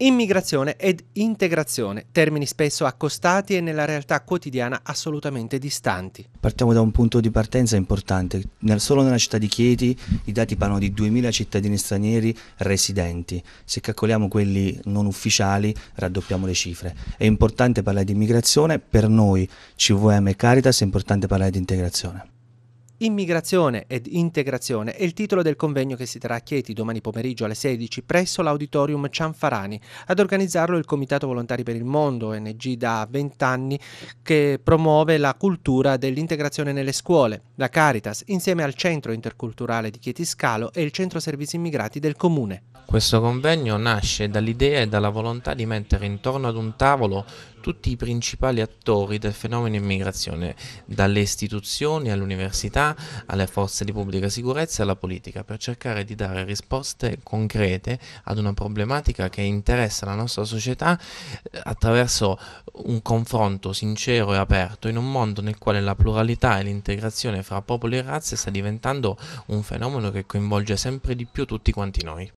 Immigrazione ed integrazione, termini spesso accostati e nella realtà quotidiana assolutamente distanti. Partiamo da un punto di partenza importante. Solo nella città di Chieti i dati parlano di 2.000 cittadini stranieri residenti. Se calcoliamo quelli non ufficiali raddoppiamo le cifre. È importante parlare di immigrazione, per noi CVM e Caritas è importante parlare di integrazione. Immigrazione ed integrazione è il titolo del convegno che si terrà a Chieti domani pomeriggio alle 16 presso l'auditorium Cianfarani. Ad organizzarlo il Comitato Volontari per il Mondo, ONG da 20 anni, che promuove la cultura dell'integrazione nelle scuole. La Caritas, insieme al Centro Interculturale di Chieti Scalo e il Centro Servizi Immigrati del Comune. Questo convegno nasce dall'idea e dalla volontà di mettere intorno ad un tavolo tutti i principali attori del fenomeno immigrazione, dalle istituzioni all'università alle forze di pubblica sicurezza e alla politica per cercare di dare risposte concrete ad una problematica che interessa la nostra società eh, attraverso un confronto sincero e aperto in un mondo nel quale la pluralità e l'integrazione fra popoli e razze sta diventando un fenomeno che coinvolge sempre di più tutti quanti noi.